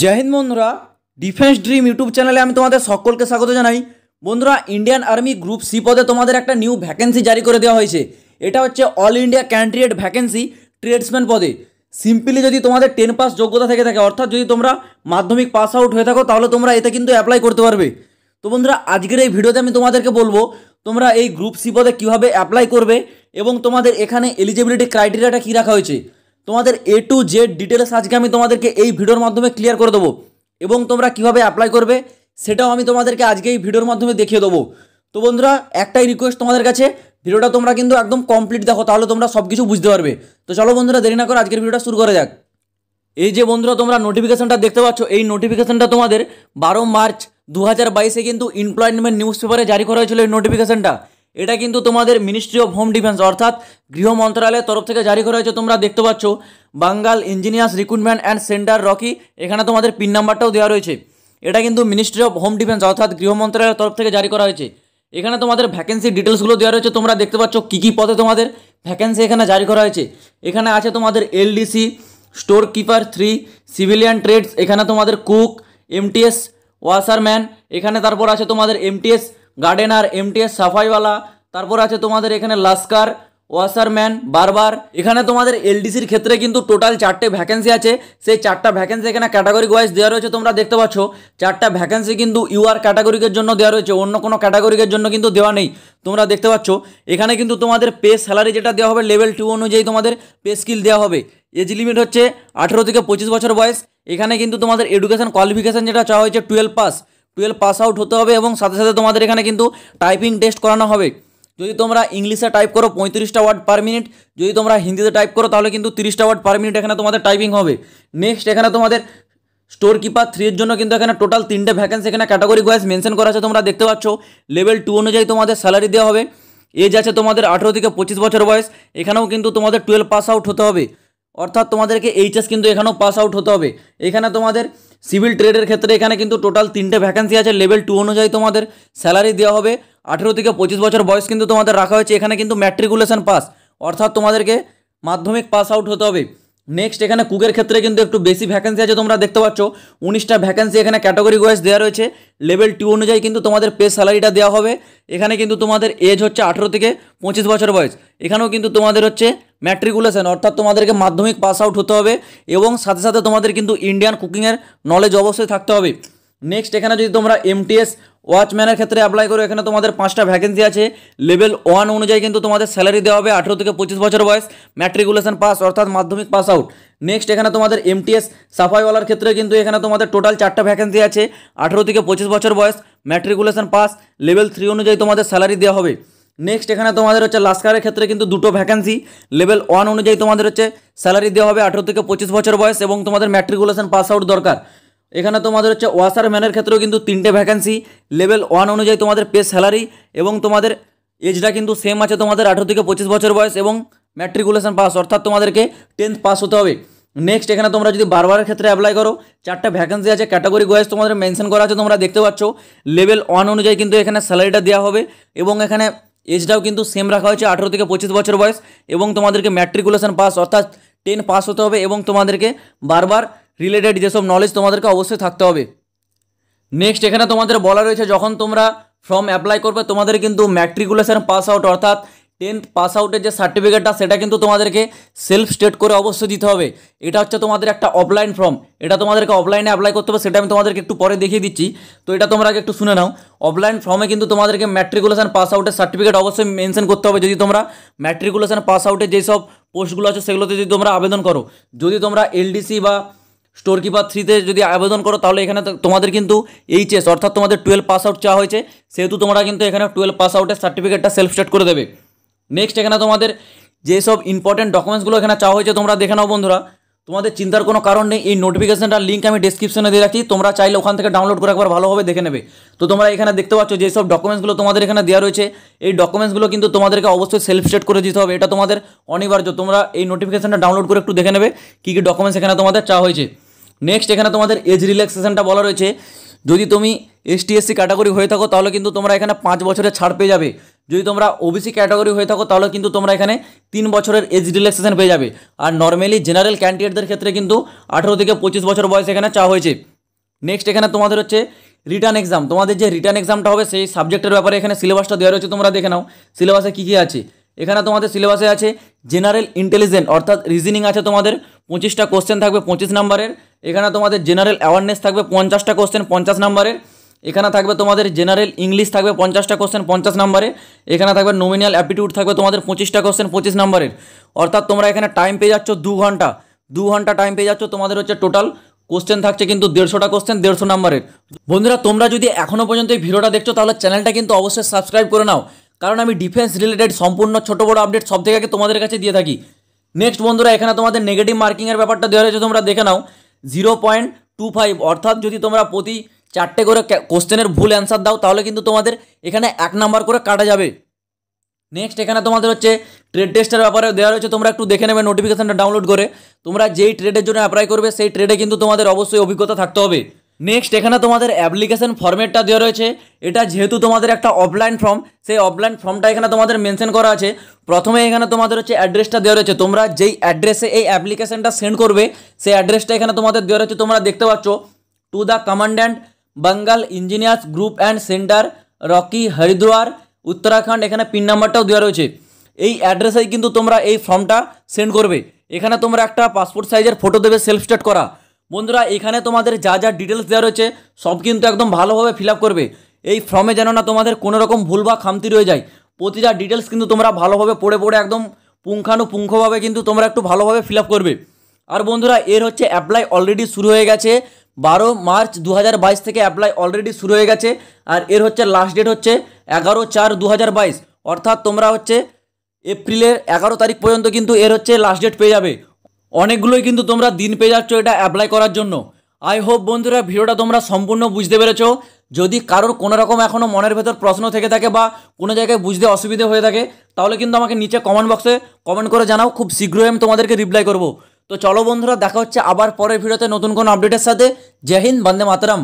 জয় বন্ধুরা defence dream YouTube চ্যানেলে আমি তোমাদের সকলকে স্বাগত জানাই বন্ধুরা ইন্ডিয়ান আর্মি গ্রুপ সি পদে তোমাদের একটা নিউ ভ্যাকেন্সি জারি করে দেওয়া হয়েছে এটা হচ্ছে all India candidate vacancy tradesman পদে সিম্পলি যদি তোমাদের টেন পাস যোগ্যতা থেকে থাকে অর্থাৎ যদি তোমরা মাধ্যমিক পাস আউট হয়ে থাকো তাহলে তোমরা এতে কিন্তু অ্যাপ্লাই করতে পারবে তো বন্ধুরা আজকের এই ভিডিওতে আমি তোমাদেরকে বলবো তোমরা এই গ্রুপ সি পদে কীভাবে অ্যাপ্লাই করবে এবং তোমাদের এখানে এলিজিবিলিটি ক্রাইটেরিয়াটা কী রাখা হয়েছে তোমাদের এ টু জেড ডিটেলস আজকে আমি তোমাদেরকে এই ভিডিওর মাধ্যমে ক্লিয়ার করে দেবো এবং তোমরা কিভাবে অ্যাপ্লাই করবে সেটাও আমি তোমাদেরকে আজকে এই ভিডিওর মাধ্যমে দেখিয়ে দেবো তো বন্ধুরা একটাই রিকোয়েস্ট তোমাদের কাছে ভিডিওটা তোমরা কিন্তু একদম কমপ্লিট দেখো তাহলে তোমরা সব কিছু বুঝতে পারবে তো চলো বন্ধুরা দেরি না করো আজকের ভিডিওটা শুরু করা যাক এই যে বন্ধুরা তোমরা নোটিফিকেশানটা দেখতে পাচ্ছ এই নোটিফিকেশানটা তোমাদের বারো মার্চ দু হাজার বাইশে কিন্তু এমপ্লয়মেন্ট নিউজ পেপারে জারি করা হয়েছিল এই নোটিফিকেশানটা এটা কিন্তু তোমাদের মিনিস্ট্রি অফ হোম ডিফেন্স অর্থাৎ গৃহ মন্ত্রণালয়ের তরফ থেকে জারি করা হয়েছে তোমরা দেখতে পাচ্ছ Bengal engineers recruitment and centre Roorkee এখানে তোমাদের পিন নাম্বারটাও দেওয়া রয়েছে এটা কিন্তু মিনিস্ট্রি অফ হোম ডিফেন্স অর্থাৎ গৃহ মন্ত্রণালয়ের তরফ থেকে জারি করা হয়েছে এখানে তোমাদের ভ্যাকেন্সি ডিটেলসগুলো দেওয়া রয়েছে তোমরা দেখতে পাচ্ছ কী কী পদে তোমাদের ভ্যাকেন্সি এখানে জারি করা হয়েছে এখানে আছে তোমাদের LDC storekeeper three civilian trades এখানে তোমাদের কুক এমটিএস ওয়াশারম্যান এখানে তারপর আছে তোমাদের এমটিএস গার্ডেনার এমটিএস সাফাইওয়ালা তারপর আছে তোমাদের এখানে লাস্কার ওয়াসারম্যান বারবার এখানে তোমাদের এলডিসির ক্ষেত্রে কিন্তু টোটাল চারটে ভ্যাকেন্সি আছে সেই চারটা ভ্যাকেন্সি এখানে ক্যাটাগরি ওয়াইজ দেওয়া রয়েছে তোমরা দেখতে পাচ্ছ চারটা ভ্যাকেন্সি কিন্তু ইউআর ক্যাটাগরিকের জন্য দেওয়া রয়েছে অন্য কোনো ক্যাটাগরিকের জন্য কিন্তু দেওয়া নেই তোমরা দেখতে পাচ্ছ এখানে কিন্তু তোমাদের পে স্যালারি যেটা দেওয়া হবে লেভেল টু অনুযায়ী তোমাদের পে স্কিল দেওয়া হবে এজ লিমিট হচ্ছে আঠেরো থেকে পঁচিশ বছর বয়স এখানে কিন্তু তোমাদের এডুকেশন কোয়ালিফিকেশান যেটা চাওয়া হয়েছে twelve pass twelve pass out হতে হবে এবং সাথে সাথে তোমাদের এখানে কিন্তু টাইপিং টেস্ট করানো হবে যদি তোমরা ইংলিশে টাইপ করো পঁয়ত্রিশটা ওয়ার্ড পার মিনিট যদি তোমরা হিন্দিতে টাইপ করো তাহলে কিন্তু তিরিশটা ওয়ার্ড পার মিনিট এখানে তোমাদের টাইপিং হবে নেক্সট এখানে তোমাদের স্টোর কিপার থ্রির জন্য কিন্তু এখানে টোটাল তিনটে ভ্যাকেন্সি এখানে ক্যাটাগরি ওয়াইজ মেনশন করা আছে তোমরা দেখতে পাচ্ছ লেভেল টু অনুযায়ী তোমাদের স্যালারি দেওয়া হবে এজ আছে তোমাদের আঠেরো থেকে পঁচিশ বছর বয়স এখানেও কিন্তু তোমাদের টুয়েলভ পাস আউট হতে হবে অর্থাৎ তোমাদেরকে এইচএস কিন্তু এখানেও পাস আউট হতে হবে এখানে তোমাদের সিভিল ট্রেডের ক্ষেত্রে এখানে কিন্তু টোটাল তিনটে ভ্যাকান্সি আছে লেভেল টু অনুযায়ী তোমাদের স্যালারি দেওয়া হবে আঠেরো থেকে পঁচিশ বছর বয়স কিন্তু তোমাদের রাখা হয়েছে এখানে কিন্তু ম্যাট্রিকুলেশন পাস অর্থাৎ তোমাদেরকে মাধ্যমিক পাস আউট হতে হবে নেক্সট এখানে কুকের ক্ষেত্রে কিন্তু একটু বেশি ভ্যাকেন্সি আছে তোমরা দেখতে পাচ্ছ উনিশটা ভ্যাকেন্সি এখানে ক্যাটাগরি ওয়াইজ দেওয়া রয়েছে লেভেল টু অনুযায়ী কিন্তু তোমাদের পে স্যালারিটা দেওয়া হবে এখানে কিন্তু তোমাদের এজ হচ্ছে আঠেরো থেকে পঁচিশ বছর বয়স এখানেও কিন্তু তোমাদের হচ্ছে ম্যাট্রিকুলেশন অর্থাৎ তোমাদেরকে মাধ্যমিক পাস আউট হতে হবে এবং সাথে সাথে তোমাদের কিন্তু ইন্ডিয়ান কুকিংয়ের নলেজ অবশ্যই থাকতে হবে নেক্সট এখানে যদি তোমরা এমটিএস ওয়াচম্যানের ক্ষেত্রে অ্যাপ্লাই করো এখানে তোমাদের পাঁচটা ভ্যাকেন্সি আছে লেভেল ওয়ান অনুযায়ী কিন্তু তোমাদের স্যালারি দেওয়া হবে আঠেরো থেকে পঁচিশ বছর বয়স ম্যাট্রিকুলেশন পাস অর্থাৎ মাধ্যমিক পাস আউট নেক্সট এখানে তোমাদের এমটিএস সাফাইওয়ালার ক্ষেত্রে কিন্তু এখানে তোমাদের টোটাল চারটা ভ্যাকেন্সি আছে আঠেরো থেকে পঁচিশ বছর বয়স ম্যাট্রিকুলেশন পাস লেভেল থ্রি অনুযায়ী তোমাদের স্যালারি দেওয়া হবে নেক্সট এখানে তোমাদের হচ্ছে লাস্কারের ক্ষেত্রে কিন্তু দুটো ভ্যাকেন্সি লেভেল ওয়ান অনুযায়ী তোমাদের হচ্ছে স্যালারি দেওয়া হবে আঠেরো থেকে পঁচিশ বছর বয়স এবং তোমাদের ম্যাট্রিকুলেশন পাস আউট দরকার এখানে তোমাদের হচ্ছে ওয়াশার ম্যানের ক্ষেত্রেও কিন্তু তিনটে ভ্যাকেন্সি লেভেল ওয়ান অনুযায়ী তোমাদের পে স্যালারি এবং তোমাদের এজটা কিন্তু সেম আছে তোমাদের আঠেরো থেকে পঁচিশ বছর বয়স এবং ম্যাট্রিকুলেশন পাস অর্থাৎ তোমাদেরকে টেন্থ পাস হতে হবে নেক্সট এখানে তোমরা যদি বারবারের ক্ষেত্রে অ্যাপ্লাই করো চারটা ভ্যাকেন্সি আছে ক্যাটাগরি ওয়াইজ তোমাদের মেনশন করা আছে তোমরা দেখতে পাচ্ছ লেভেল ওয়ান অনুযায়ী কিন্তু এখানে স্যালারিটা দেওয়া হবে এবং এখানে এজটাও কিন্তু সেম রাখা হয়েছে আঠেরো থেকে পঁচিশ বছর বয়স এবং তোমাদেরকে ম্যাট্রিকুলেশন পাস অর্থাৎ টেন পাস হতে হবে এবং তোমাদেরকে বারবার রিলেটেড যেসব নলেজ তোমাদেরকে অবশ্যই থাকতে হবে নেক্সট এখানে তোমাদের বলা রয়েছে যখন তোমরা ফর্ম অ্যাপ্লাই করবে তোমাদের কিন্তু ম্যাট্রিকুলেশন পাস আউট অর্থাৎ টেন্থ পাস আউটের যে সার্টিফিকেটটা সেটা কিন্তু তোমাদেরকে সেলফ স্টেট করে অবশ্যই দিতে হবে এটা হচ্ছে তোমাদের একটা অফলাইন ফর্ম এটা তোমাদেরকে অফলাইনে অ্যাপ্লাই করতে হবে সেটা আমি তোমাদেরকে একটু পরে দেখিয়ে দিচ্ছি তো এটা তোমরা আগে একটু শুনে নাও অফলাইন ফর্মে কিন্তু তোমাদেরকে ম্যাট্রিকুলেশান পাস আউটের সার্টিফিকেট অবশ্যই মেনশন করতে হবে যদি তোমরা ম্যাট্রিকুলেশান পাস আউটের যেসব পোস্টগুলো আছে সেগুলোতে যদি তোমরা আবেদন করো যদি তোমরা এলডিসি বা স্টোর কিপার থ্রিতে যদি আবেদন করো তাহলে এখানে তোমাদের কিন্তু এইচএস অর্থাৎ তোমাদের টুয়েলভ পাস আউট চাওয়া হয়েছে সেহেতু তোমরা কিন্তু এখানে টুয়েলভ পাস আউটের সার্টিফিকেটটা সেলফ স্টেট করে দেবে নেক্সট এখানে তোমাদের যেসব ইম্পর্টেন্ট ডকুমেন্টসগুলো এখানে চাওয়া হয়েছে তোমরা দেখে নাও বন্ধুরা তোমাদের চিন্তার কোনো কারণ নেই এই নোটিফিকেশনটার লিঙ্ক আমি ডিসক্রিপশনে দিয়ে রাখছি তোমরা চাইলে ওখান থেকে ডাউনলোড করে একবার ভালোভাবে দেখে নেবে তো তোমরা এখানে দেখতে পাচ্ছ সব ডকুমেন্টসগুলো তোমাদের এখানে দেওয়া রয়েছে এই ডকুমেন্টসগুলো কিন্তু তোমাদেরকে অবশ্যই সেলফ স্টেট করে দিতে হবে এটা তোমাদের অনিবার্য তোমরা এই নোটিফিকেশনটা ডাউনলোড করে একটু দেখে নেবে কী কী ডকুমেন্টস এখানে তোমাদের চাওয়া হয়েছে নেক্সট এখানে তোমাদের এজ রিল্যাক্সেশনটা বলা রয়েছে যদি তুমি এসটিএসসি ক্যাটাগরি হয়ে থাকো তাহলে কিন্তু তোমরা এখানে পাঁচ বছরের ছাড় পেয়ে যাবে যদি তোমরা ওবিসি ক্যাটাগরি হয়ে থাকো তাহলে কিন্তু তোমরা এখানে তিন বছরের এজ রিল্যাক্সেশন পেয়ে যাবে আর নর্মালি জেনারেল ক্যান্ডিডেটদের ক্ষেত্রে কিন্তু আঠেরো থেকে পঁচিশ বছর বয়স এখানে চাওয়া হয়েছে নেক্সট এখানে তোমাদের হচ্ছে রিটার্ন এক্সাম তোমাদের যে রিটার্ন এক্সামটা হবে সেই সাবজেক্টের ব্যাপারে এখানে সিলেবাসটা দেওয়া রয়েছে তোমরা দেখে নাও সিলেবাসে কী কী আছে এখানে তোমাদের সিলেবাসে আছে জেনারেল ইন্টেলিজেন্ট অর্থাৎ রিজনিং আছে তোমাদের পঁচিশটা কোশ্চেন থাকবে পঁচিশ নাম্বারের এখানে তোমাদের জেনারেল অ্যাওয়ারনেস থাকবে পঞ্চাশটা কোশ্চেন পঞ্চাশ নাম্বারের এখানে থাকবে তোমাদের জেনারেল ইংলিশ থাকবে পঞ্চাশটা কোশ্চেন পঞ্চাশ নাম্বারে এখানে থাকবে নমিনাল অ্যাপটিটিউড থাকবে তোমাদের পঁচিশটা কোশ্চেন পঁচিশ নাম্বারের অর্থাৎ তোমরা এখানে টাইম পেয়ে যাচ্ছ দু ঘন্টা দু ঘন্টা টাইম পেয়ে যাচ্ছ তোমাদের হচ্ছে টোটাল কোশ্চেন থাকছে কিন্তু দেড়শোটা কোশ্চেন দেড়শো নাম্বারের বন্ধুরা তোমরা যদি এখনও পর্যন্ত এই ভিডিওটা দেখছো তাহলে চ্যানেলটা কিন্তু অবশ্যই সাবস্ক্রাইব করে নাও কারণ আমি ডিফেন্স রিলেটেড সম্পূর্ণ ছোটো বড়ো আপডেট সব থেকে আগে তোমাদের কাছে দিয়ে থাকি নেক্সট বন্ধুরা এখানে তোমাদের নেগেটিভ মার্কিংয়ের ব্যাপারটা দেওয়া হয়েছে তোমরা দেখে নাও জিরো পয়েন্ট টু ফাইভ অর্থাৎ যদি তোমরা প্রতি চারটে করে কোশ্চেনের ভুল অ্যান্সার দাও তাহলে কিন্তু তোমাদের এখানে এক নাম্বার করে কাটা যাবে নেক্সট এখানে তোমাদের হচ্ছে ট্রেড টেস্টের ব্যাপারে দেওয়া রয়েছে তোমরা একটু দেখে নেবে নোটিফিকেশানটা ডাউনলোড করে তোমরা যেই ট্রেডের জন্য অ্যাপ্লাই করবে সেই ট্রেডে কিন্তু তোমাদের অবশ্যই অভিজ্ঞতা থাকতে হবে নেক্সট এখানে তোমাদের অ্যাপ্লিকেশান ফর্মেটটা দেওয়া রয়েছে এটা যেহেতু তোমাদের একটা অফলাইন ফর্ম সেই অফলাইন ফর্মটা এখানে তোমাদের মেনশন করা আছে প্রথমে এখানে তোমাদের হচ্ছে অ্যাড্রেসটা দেওয়া রয়েছে তোমরা যেই অ্যাড্রেসে এই অ্যাপ্লিকেশানটা সেন্ড করবে সেই অ্যাড্রেসটা এখানে তোমাদের দেওয়া রয়েছে তোমরা দেখতে পাচ্ছ to the commandant Bengal engineers group and centre Roorkee Haridwar Uttarakhand এখানে পিন নাম্বারটাও দেওয়া রয়েছে এই অ্যাড্রেসেই কিন্তু তোমরা এই ফর্মটা সেন্ড করবে এখানে তোমরা একটা পাসপোর্ট সাইজের ফটো দেবে সেলফ স্টার্ট করা বন্ধুরা এখানে তোমাদের যা যা ডিটেলস দেওয়া রয়েছে সব কিন্তু একদম ভালোভাবে ফিল করবে এই ফর্মে যেন না তোমাদের কোনো রকম ভুল বা খামতি রয়ে যায় প্রতিটা ডিটেলস কিন্তু তোমরা ভালোভাবে পড়ে পড়ে একদম পুঙ্খানুপুঙ্খভাবে কিন্তু তোমরা একটু ভালোভাবে ফিল করবে আর বন্ধুরা এর হচ্ছে অ্যাপ্লাই অলরেডি শুরু হয়ে গেছে বারো মার্চ দু থেকে অ্যাপ্লাই অলরেডি শুরু হয়ে গেছে আর এর হচ্ছে লাস্ট ডেট হচ্ছে এগারো চার দু অর্থাৎ তোমরা হচ্ছে এপ্রিলের এগারো তারিখ পর্যন্ত কিন্তু এর হচ্ছে লাস্ট ডেট পেয়ে যাবে অনেকগুলোই কিন্তু তোমরা দিন পেয়ে যাচ্ছ এটা অ্যাপ্লাই করার জন্য আই হোপ বন্ধুরা ভিডিওটা তোমরা সম্পূর্ণ বুঝতে পেরেছ যদি কারোর কোনো রকম এখনও মনের ভেতর প্রশ্ন থেকে থাকে বা কোনো জায়গায় বুঝতে অসুবিধে হয়ে থাকে তাহলে কিন্তু আমাকে নিচে কমেন্ট বক্সে কমেন্ট করে জানাও খুব শীঘ্রই আমি তোমাদেরকে রিপ্লাই করব তো চলো বন্ধুরা দেখা হচ্ছে আবার পরের ভিডিওতে নতুন কোনো আপডেটের সাথে জয় হিন্দ বন্দে মাতরম